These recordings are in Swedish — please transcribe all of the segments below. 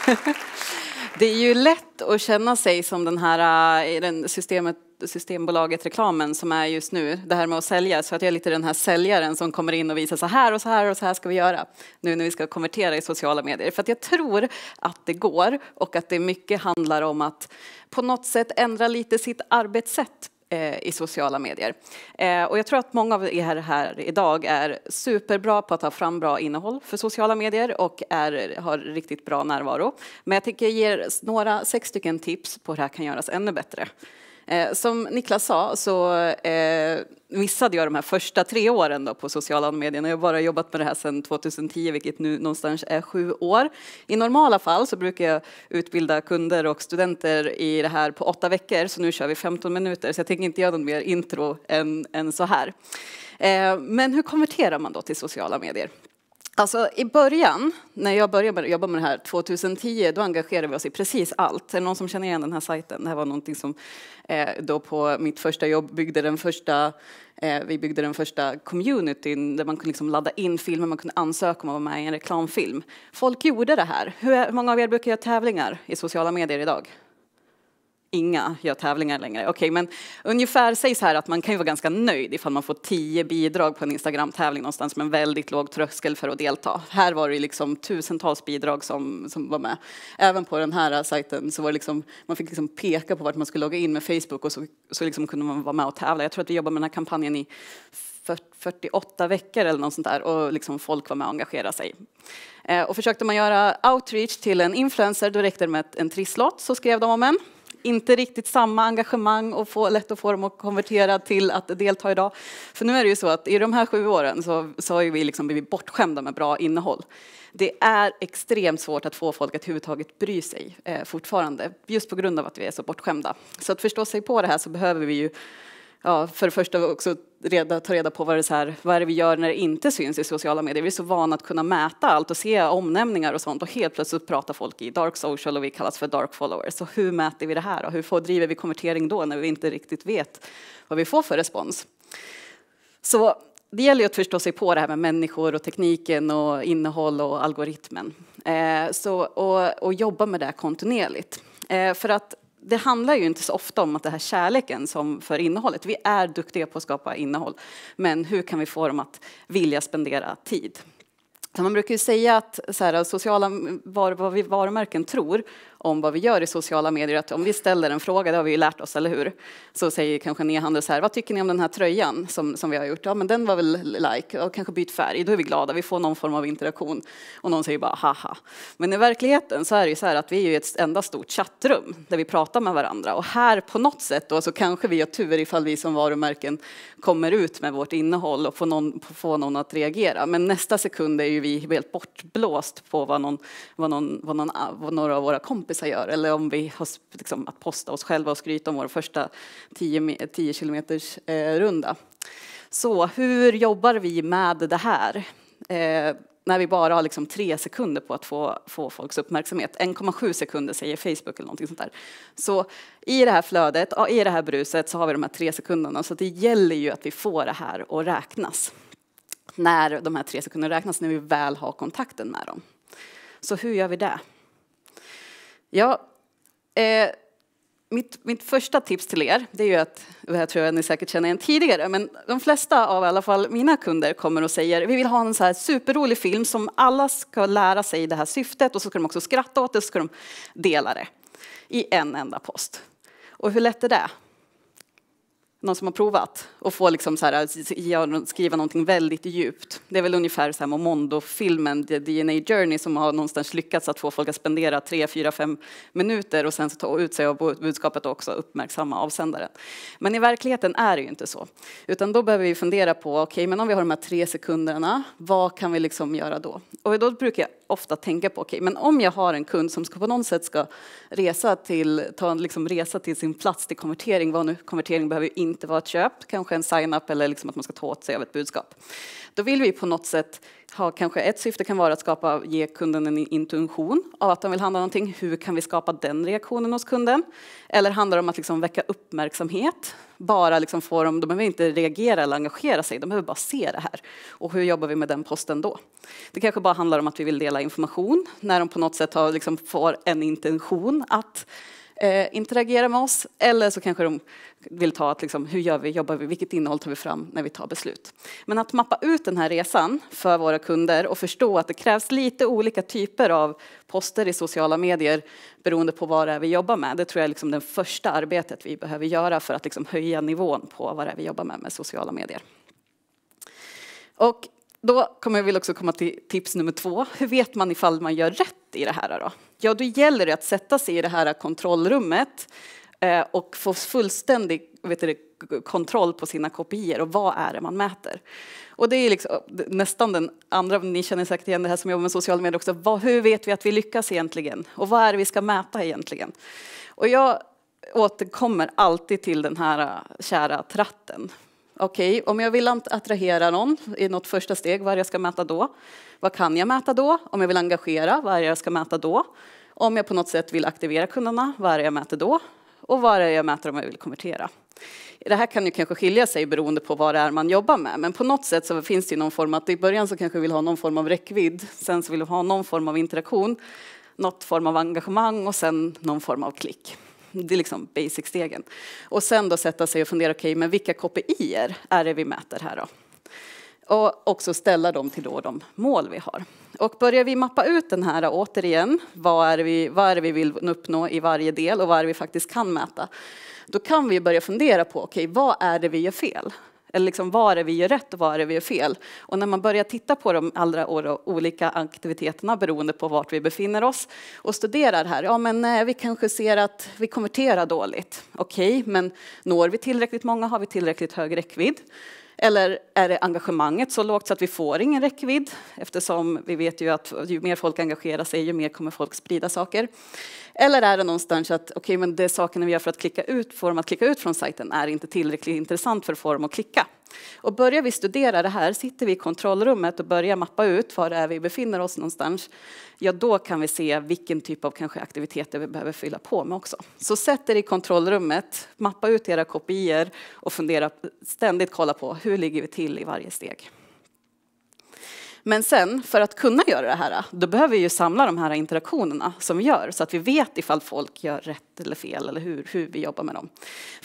Det är ju lätt att känna sig som den här äh, systemet, Systembolaget-reklamen som är just nu, det här med att sälja, så att jag är lite den här säljaren som kommer in och visar så här och så här och så här ska vi göra nu när vi ska konvertera i sociala medier. För att jag tror att det går och att det mycket handlar om att på något sätt ändra lite sitt arbetssätt Eh, i sociala medier. Eh, och jag tror att många av er här idag är superbra på att ta fram bra innehåll för sociala medier och är, har riktigt bra närvaro. Men jag tänker ge er några, sex stycken tips på hur det här kan göras ännu bättre. Eh, som Niklas sa så eh, missade jag de här första tre åren då på sociala medier. Jag har bara jobbat med det här sedan 2010, vilket nu någonstans är sju år. I normala fall så brukar jag utbilda kunder och studenter i det här på åtta veckor, så nu kör vi 15 minuter. Så jag tänker inte göra något mer intro än, än så här. Eh, men hur konverterar man då till sociala medier? Alltså, I början, när jag började jobba med det här 2010, då engagerade vi oss i precis allt. Är det någon som känner igen den här sajten? Det här var någonting som eh, då på mitt första jobb byggde den första, eh, vi byggde den första communityn där man kunde liksom ladda in filmer, man kunde ansöka om att vara med i en reklamfilm. Folk gjorde det här. Hur, många av er brukar göra tävlingar i sociala medier idag? inga gör tävlingar längre. Okej, okay, men ungefär sägs här att man kan ju vara ganska nöjd ifall man får tio bidrag på en Instagram-tävling någonstans med en väldigt låg tröskel för att delta. Här var det liksom tusentals bidrag som, som var med. Även på den här äh, sajten så var det liksom, man fick liksom peka på vart man skulle logga in med Facebook och så, så liksom kunde man vara med och tävla. Jag tror att vi jobbade med den här kampanjen i 48 veckor eller något sånt där och liksom folk var med och engagerade sig. Eh, och försökte man göra outreach till en influencer då räckte det med en trisslott så skrev de om en inte riktigt samma engagemang och få, lätt att få dem att konvertera till att delta idag. För nu är det ju så att i de här sju åren så, så har vi liksom blivit bortskämda med bra innehåll. Det är extremt svårt att få folk att överhuvudtaget bry sig eh, fortfarande, just på grund av att vi är så bortskämda. Så att förstå sig på det här så behöver vi ju ja, för det första också reda, ta reda på vad det, är här, vad är det vi gör när det inte syns i sociala medier. Vi är så vana att kunna mäta allt och se omnämningar och sånt och helt plötsligt pratar folk i dark social och vi kallas för dark followers. Så hur mäter vi det här och hur får, driver vi konvertering då när vi inte riktigt vet vad vi får för respons? Så det gäller ju att förstå sig på det här med människor och tekniken och innehåll och algoritmen. Eh, så, och, och jobba med det kontinuerligt. Eh, för att det handlar ju inte så ofta om att det här kärleken som för innehållet. Vi är duktiga på att skapa innehåll, men hur kan vi få dem att vilja spendera tid? man brukar ju säga att så här, sociala, var, vad vi varumärken tror om vad vi gör i sociala medier, att om vi ställer en fråga, det har vi ju lärt oss, eller hur? Så säger kanske en e-handel så här, vad tycker ni om den här tröjan som, som vi har gjort? Ja, men den var väl like, och kanske byt färg, då är vi glada, vi får någon form av interaktion. Och någon säger bara haha. Men i verkligheten så är det ju så här att vi är ju ett enda stort chattrum där vi pratar med varandra och här på något sätt då så kanske vi har tur ifall vi som varumärken kommer ut med vårt innehåll och får någon, får någon att reagera. Men nästa sekund är ju vi helt bortblåst på vad, någon, vad, någon, vad, någon, vad några av våra kompisar gör eller om vi har liksom, att posta oss själva och skryta om vår första 10, 10 eh, runda. Så hur jobbar vi med det här? Eh, när vi bara har liksom tre sekunder på att få, få folks uppmärksamhet. 1,7 sekunder säger Facebook eller någonting sånt där. Så i det här flödet, i det här bruset så har vi de här tre sekunderna så det gäller ju att vi får det här att räknas när de här tre sekunderna räknas, när vi väl har kontakten med dem. Så hur gör vi det? Ja, eh, mitt, mitt första tips till er, det är ju att, det här tror jag ni säkert känner igen tidigare, men de flesta av i alla fall mina kunder kommer och säger vi vill ha en så här superrolig film som alla ska lära sig det här syftet och så ska de också skratta åt det, så ska de dela det i en enda post. Och hur lätt är det? någon som har provat och få liksom så här, skriva någonting väldigt djupt. Det är väl ungefär så här Momondo-filmen The DNA Journey som har någonstans lyckats att få folk att spendera 3, 4, 5 minuter och sen så ta ut sig av budskapet och också uppmärksamma avsändaren. Men i verkligheten är det ju inte så. Utan då behöver vi fundera på, okej, okay, men om vi har de här tre sekunderna, vad kan vi liksom göra då? Och då brukar jag ofta tänka på, okay, men om jag har en kund som ska på något sätt ska resa till, ta en liksom resa till sin plats till konvertering, vad nu, konvertering behöver inte vara ett köp, kanske en sign-up eller liksom att man ska ta åt sig av ett budskap. Då vill vi på något sätt ha kanske ett syfte kan vara att skapa, ge kunden en intuition av att de vill handla någonting. Hur kan vi skapa den reaktionen hos kunden? Eller handlar det om att liksom väcka uppmärksamhet? Bara liksom få dem, de behöver inte reagera eller engagera sig, de behöver bara se det här. Och hur jobbar vi med den posten då? Det kanske bara handlar om att vi vill dela information när de på något sätt har, liksom, får en intention att eh, interagera med oss eller så kanske de vill ta att liksom, hur gör vi, jobbar vi, vilket innehåll tar vi fram när vi tar beslut. Men att mappa ut den här resan för våra kunder och förstå att det krävs lite olika typer av poster i sociala medier beroende på vad det är vi jobbar med. Det tror jag är liksom det första arbetet vi behöver göra för att liksom höja nivån på vad det är vi jobbar med med sociala medier. Och då kommer jag vill också komma till tips nummer två. Hur vet man ifall man gör rätt i det här då? Ja, då gäller det att sätta sig i det här kontrollrummet eh, och få fullständig vet du, kontroll på sina kopior och vad är det man mäter. Och det är liksom, nästan den andra, ni känner säkert igen det här som jobbar med sociala medier också, vad, hur vet vi att vi lyckas egentligen? Och vad är det vi ska mäta egentligen? Och jag återkommer alltid till den här eh, kära tratten. Okej, okay, om jag vill attrahera någon i något första steg, vad är det jag ska mäta då? Vad kan jag mäta då? Om jag vill engagera, vad är det jag ska mäta då? Om jag på något sätt vill aktivera kunderna, vad är det jag mäter då? Och vad är det jag mäter om jag vill konvertera? Det här kan ju kanske skilja sig beroende på vad det är man jobbar med, men på något sätt så finns det någon form att i början så kanske vi vill ha någon form av räckvidd, sen så vill vi ha någon form av interaktion, något form av engagemang och sen någon form av klick. Det är liksom basic-stegen. Och sen då sätta sig och fundera, okej, okay, men vilka KPI är det vi mäter här då? Och också ställa dem till då de mål vi har. Och börjar vi mappa ut den här återigen, vad är, vi, vad är det vi vill uppnå i varje del och vad är det vi faktiskt kan mäta? Då kan vi börja fundera på, okej, okay, vad är det vi gör fel? Eller liksom, vad är vi gör rätt och var är vi gör fel? Och när man börjar titta på de allra olika aktiviteterna beroende på vart vi befinner oss och studerar här, ja men eh, vi kanske ser att vi konverterar dåligt. Okej, okay, men når vi tillräckligt många? Har vi tillräckligt hög räckvidd? Eller är det engagemanget så lågt så att vi får ingen räckvidd? Eftersom vi vet ju att ju mer folk engagerar sig, ju mer kommer folk sprida saker. Eller är det någonstans att okej, okay, men det sakerna vi gör för att klicka ut form att klicka ut från sajten är inte tillräckligt intressant för att få dem att klicka. Och börjar vi studera det här, sitter vi i kontrollrummet och börjar mappa ut var det är vi befinner oss någonstans, ja då kan vi se vilken typ av kanske aktiviteter vi behöver fylla på med också. Så sätt er i kontrollrummet, mappa ut era kopior och fundera, ständigt kolla på hur ligger vi till i varje steg. Men sen, för att kunna göra det här, då behöver vi ju samla de här interaktionerna som vi gör så att vi vet ifall folk gör rätt eller fel eller hur, hur vi jobbar med dem.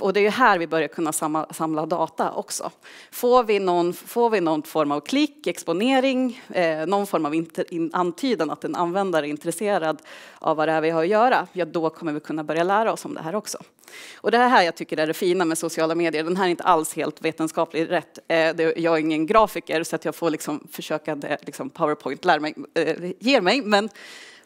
Och det är ju här vi börjar kunna samla data också. Får vi någon, får vi någon form av klick, exponering, eh, någon form av inter, in, antydan att en användare är intresserad av vad det är vi har att göra, ja då kommer vi kunna börja lära oss om det här också. Och det är här jag tycker är det fina med sociala medier. Den här är inte alls helt vetenskapligt rätt. Eh, jag är ingen grafiker så att jag får liksom försöka eh, liksom Powerpoint lär mig, eh, ger mig. Men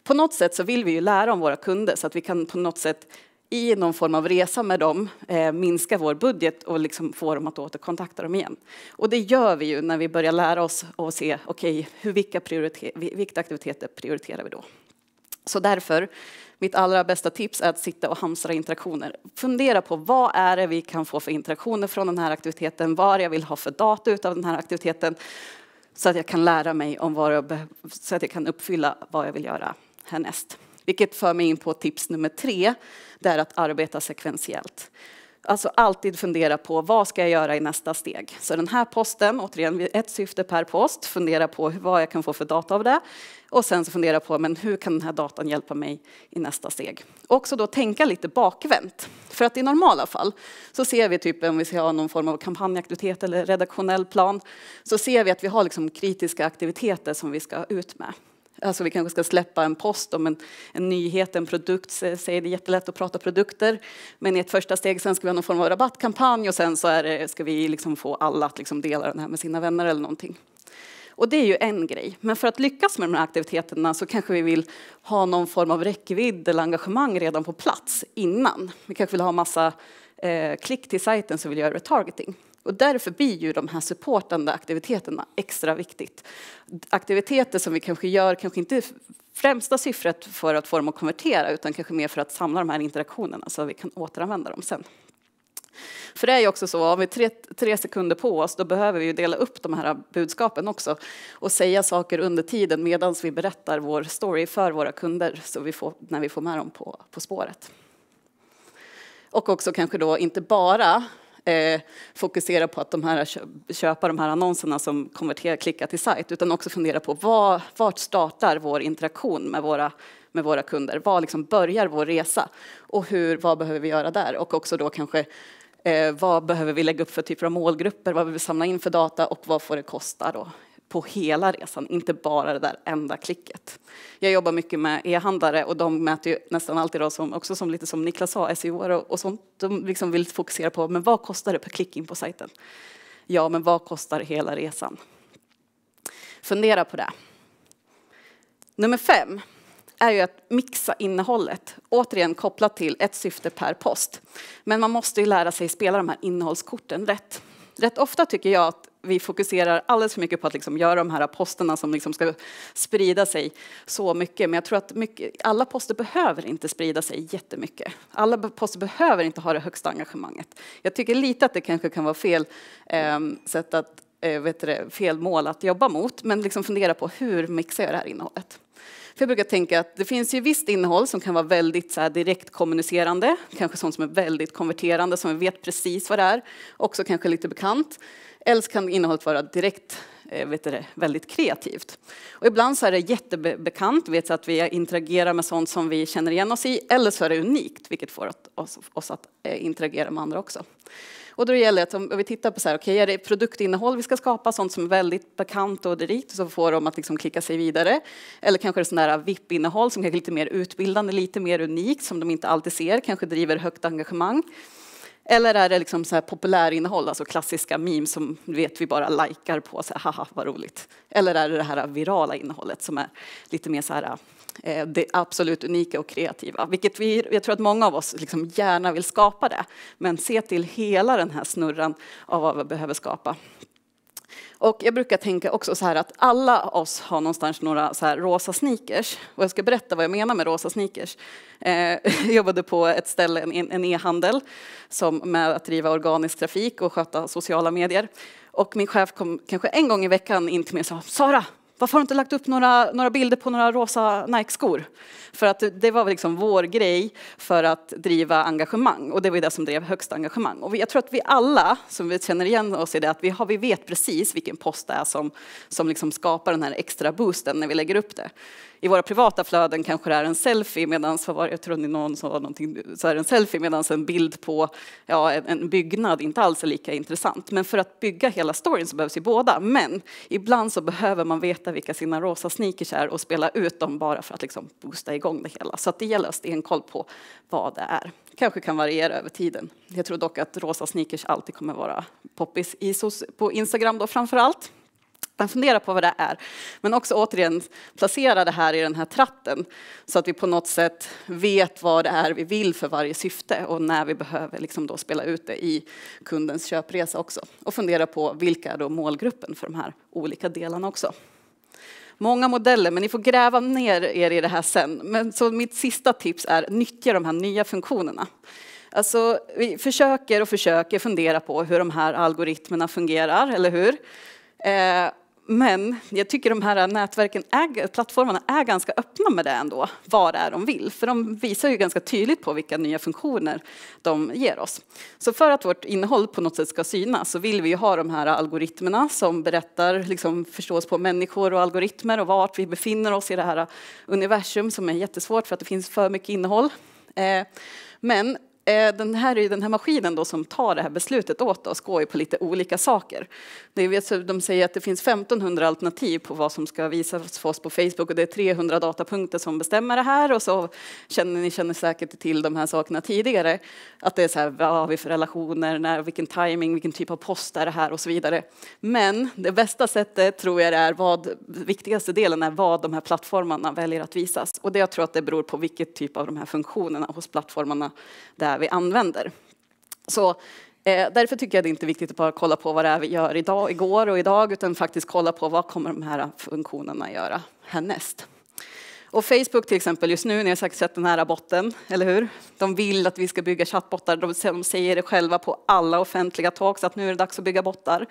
på något sätt så vill vi ju lära om våra kunder så att vi kan på något sätt i någon form av resa med dem, eh, minska vår budget och liksom få dem att återkontakta dem igen. Och det gör vi ju när vi börjar lära oss och se, okay, hur, vilka, vilka aktiviteter prioriterar vi då? Så därför, mitt allra bästa tips är att sitta och hamstra interaktioner. Fundera på vad är det vi kan få för interaktioner från den här aktiviteten, vad jag vill ha för data utav den här aktiviteten, så att jag kan lära mig om vad jag så att jag kan uppfylla vad jag vill göra härnäst. Vilket för mig in på tips nummer tre, det är att arbeta sekventiellt. Alltså alltid fundera på vad ska jag göra i nästa steg. Så den här posten, återigen ett syfte per post, fundera på vad jag kan få för data av det. Och sen så fundera på men hur kan den här datan hjälpa mig i nästa steg. Också då tänka lite bakvänt. För att i normala fall så ser vi typ om vi ska ha någon form av kampanjaktivitet eller redaktionell plan så ser vi att vi har liksom kritiska aktiviteter som vi ska ut med. Alltså vi kanske ska släppa en post om en, en nyhet, en produkt. Säger det är jättelätt att prata produkter. Men i ett första steg sen ska vi ha någon form av rabattkampanj och sen så det, ska vi liksom få alla att liksom dela den här med sina vänner eller någonting. Och det är ju en grej. Men för att lyckas med de här aktiviteterna så kanske vi vill ha någon form av räckvidd eller engagemang redan på plats innan. Vi kanske vill ha massa eh, klick till sajten så vi vill göra retargeting. Och därför blir ju de här supportande aktiviteterna extra viktigt. Aktiviteter som vi kanske gör, kanske inte främsta syftet för att få dem att konvertera utan kanske mer för att samla de här interaktionerna så att vi kan återanvända dem sen. För det är ju också så, om vi tre, tre, sekunder på oss då behöver vi ju dela upp de här budskapen också och säga saker under tiden medan vi berättar vår story för våra kunder så vi får, när vi får med dem på, på spåret. Och också kanske då inte bara eh, fokusera på att de här, köpa de här annonserna som konverterar, klicka till sajt, utan också fundera på var, vart startar vår interaktion med våra med våra kunder. Var liksom börjar vår resa? Och hur, vad behöver vi göra där? Och också då kanske eh, vad behöver vi lägga upp för typer av målgrupper? Vad behöver vi samla in för data och vad får det kosta då? på hela resan, inte bara det där enda klicket. Jag jobbar mycket med e-handlare och de mäter ju nästan alltid då som, också som lite som Niklas sa, SEO och, och sånt. De liksom vill fokusera på, men vad kostar det per klick in på sajten? Ja, men vad kostar hela resan? Fundera på det. Nummer fem är ju att mixa innehållet, återigen kopplat till ett syfte per post. Men man måste ju lära sig spela de här innehållskorten rätt. Rätt ofta tycker jag att vi fokuserar alldeles för mycket på att liksom göra de här posterna som liksom ska sprida sig så mycket. Men jag tror att mycket, alla poster behöver inte sprida sig jättemycket. Alla poster behöver inte ha det högsta engagemanget. Jag tycker lite att det kanske kan vara fel eh, sätt att eh, vet det, fel mål att jobba mot, men liksom fundera på hur mixar jag det här innehållet? För jag brukar tänka att det finns ju visst innehåll som kan vara väldigt så här, direkt kommunicerande, kanske sånt som är väldigt konverterande, som vi vet precis vad det är, också kanske lite bekant. Eller så kan innehållet vara direkt eh, vet du, väldigt kreativt. Och ibland så är det jättebekant, vet att vi interagerar med sånt som vi känner igen oss i, eller så är det unikt, vilket får oss att eh, interagera med andra också. Och då gäller det att om vi tittar på så här, okay, är det produktinnehåll vi ska skapa, sånt som är väldigt bekant och direkt, så får de att liksom klicka sig vidare. Eller kanske det är sådana här VIP-innehåll som kanske är lite mer utbildande, lite mer unikt, som de inte alltid ser, kanske driver högt engagemang. Eller är det liksom så här populärinnehåll, alltså klassiska memes som vet vi bara likar på, så här, haha vad roligt. Eller är det det här virala innehållet som är lite mer så här, eh, det absolut unika och kreativa. Vilket vi, jag tror att många av oss liksom gärna vill skapa det, men se till hela den här snurran av vad vi behöver skapa. Och jag brukar tänka också så här att alla oss har någonstans några så här rosa sneakers. Och jag ska berätta vad jag menar med rosa sneakers. Eh, jag jobbade på ett ställe, en e-handel, som med att driva organisk trafik och sköta sociala medier. Och min chef kom kanske en gång i veckan in till mig och sa Sara, varför har du inte lagt upp några, några bilder på några rosa Nike-skor? För att det var liksom vår grej för att driva engagemang och det var det som drev högst engagemang. Och jag tror att vi alla som vi känner igen oss i det att vi, har, vi vet precis vilken post det är som, som liksom skapar den här extra boosten när vi lägger upp det i våra privata flöden kanske det är en selfie medan, jag tror ni någon sa någonting, så är en selfie medan en bild på ja, en, byggnad inte alls är lika intressant. Men för att bygga hela storyn så behövs ju båda. Men ibland så behöver man veta vilka sina rosa sneakers är och spela ut dem bara för att liksom boosta igång det hela. Så att det gäller att stenkoll på vad det är. Kanske kan variera över tiden. Jag tror dock att rosa sneakers alltid kommer vara poppis i på Instagram då framför allt. Men fundera på vad det är. Men också återigen placera det här i den här tratten så att vi på något sätt vet vad det är vi vill för varje syfte och när vi behöver liksom då spela ut det i kundens köpresa också. Och fundera på vilka är då målgruppen för de här olika delarna också. Många modeller, men ni får gräva ner er i det här sen. Men så mitt sista tips är nyttja de här nya funktionerna. Alltså, vi försöker och försöker fundera på hur de här algoritmerna fungerar, eller hur? Eh, men jag tycker de här nätverken, är, plattformarna är ganska öppna med det ändå, vad det är de vill. För de visar ju ganska tydligt på vilka nya funktioner de ger oss. Så för att vårt innehåll på något sätt ska synas så vill vi ju ha de här algoritmerna som berättar, liksom förstås på människor och algoritmer och vart vi befinner oss i det här universum som är jättesvårt för att det finns för mycket innehåll. Eh, men Eh, den här, den här maskinen då som tar det här beslutet åt oss går ju på lite olika saker. De säger att det finns 1500 alternativ på vad som ska visas för oss på Facebook och det är 300 datapunkter som bestämmer det här och så känner ni känner säkert till de här sakerna tidigare. Att det är så här, vad har vi för relationer, när, vilken timing, vilken typ av post är det här och så vidare. Men det bästa sättet tror jag är vad, viktigaste delen är vad de här plattformarna väljer att visas. Och det jag tror att det beror på vilket typ av de här funktionerna hos plattformarna det är vi använder. Så eh, därför tycker jag det är inte viktigt att bara kolla på vad det är vi gör idag, igår och idag, utan faktiskt kolla på vad kommer de här funktionerna göra härnäst. Och Facebook till exempel just nu, ni har säkert sett den här botten, eller hur? De vill att vi ska bygga chattbottar, de säger det själva på alla offentliga talks att nu är det dags att bygga bottar.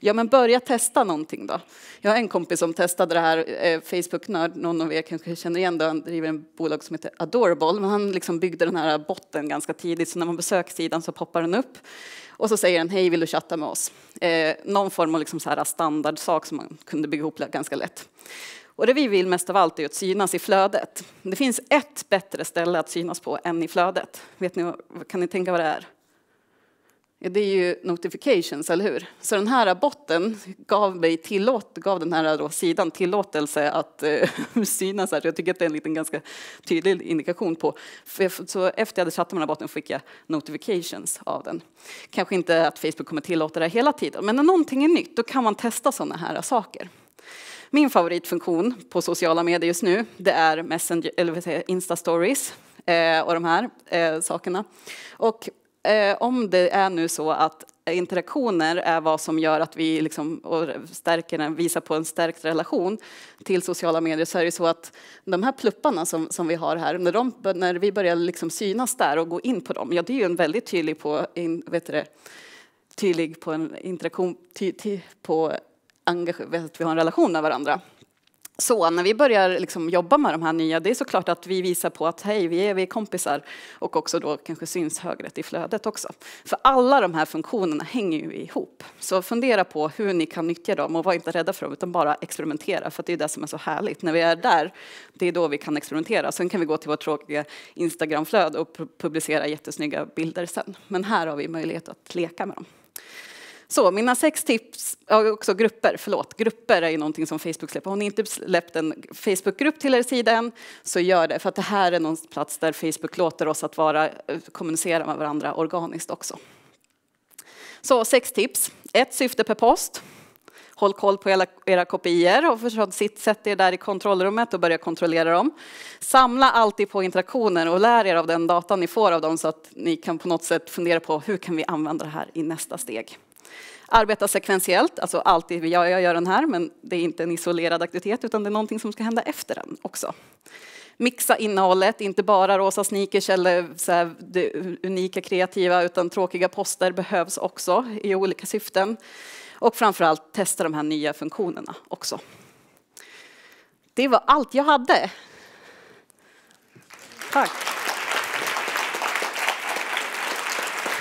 Ja men börja testa någonting då. Jag har en kompis som testade det här, eh, Facebook-nörd, någon av er kanske känner igen det, han driver en bolag som heter Adorable, men han liksom byggde den här botten ganska tidigt så när man besöker sidan så poppar den upp. Och så säger den, hej vill du chatta med oss? Eh, någon form av liksom så här standardsak som man kunde bygga ihop ganska lätt. Och det vi vill mest av allt är att synas i flödet. Det finns ett bättre ställe att synas på än i flödet. Vet ni, kan ni tänka vad det är? Det är ju notifications, eller hur? Så den här botten gav, mig tillåt, gav den här sidan tillåtelse att eh, synas här. Jag tycker att det är en liten ganska tydlig indikation på. Så efter jag hade chattat med den här botten fick jag notifications av den. Kanske inte att Facebook kommer tillåta det hela tiden, men när någonting är nytt då kan man testa sådana här saker. Min favoritfunktion på sociala medier just nu, det är Messenger, eller Insta Stories eh, och de här eh, sakerna. Och eh, om det är nu så att interaktioner är vad som gör att vi liksom, stärker visar på en stärkt relation till sociala medier så är det så att de här plupparna som, som vi har här, när, de, när vi börjar liksom synas där och gå in på dem, ja det är ju en väldigt tydlig på, in, vet du det, tydlig på en interaktion, ty, ty, på att vi har en relation med varandra. Så när vi börjar liksom jobba med de här nya, det är såklart att vi visar på att hej, vi är, vi är kompisar och också då kanske syns högre i flödet också. För alla de här funktionerna hänger ju ihop. Så fundera på hur ni kan nyttja dem och var inte rädda för dem utan bara experimentera för det är det som är så härligt. När vi är där, det är då vi kan experimentera. Sen kan vi gå till vårt tråkiga Instagramflöde och publicera jättesnygga bilder sen. Men här har vi möjlighet att leka med dem. Så mina sex tips, också grupper, förlåt, grupper är ju någonting som Facebook släpper. Har ni inte släppt en Facebookgrupp till er sida än, så gör det. För att det här är någon plats där Facebook låter oss att vara, eh, kommunicera med varandra organiskt också. Så sex tips. Ett syfte per post. Håll koll på era, era kopior och försök sätta er där i kontrollrummet och börja kontrollera dem. Samla alltid på interaktioner och lär er av den data ni får av dem så att ni kan på något sätt fundera på hur kan vi använda det här i nästa steg. Arbeta sekventiellt, alltså alltid, ja, jag gör den här, men det är inte en isolerad aktivitet utan det är någonting som ska hända efter den också. Mixa innehållet, inte bara rosa sneakers eller så här, det unika kreativa utan tråkiga poster behövs också i olika syften. Och framförallt testa de här nya funktionerna också. Det var allt jag hade. Tack.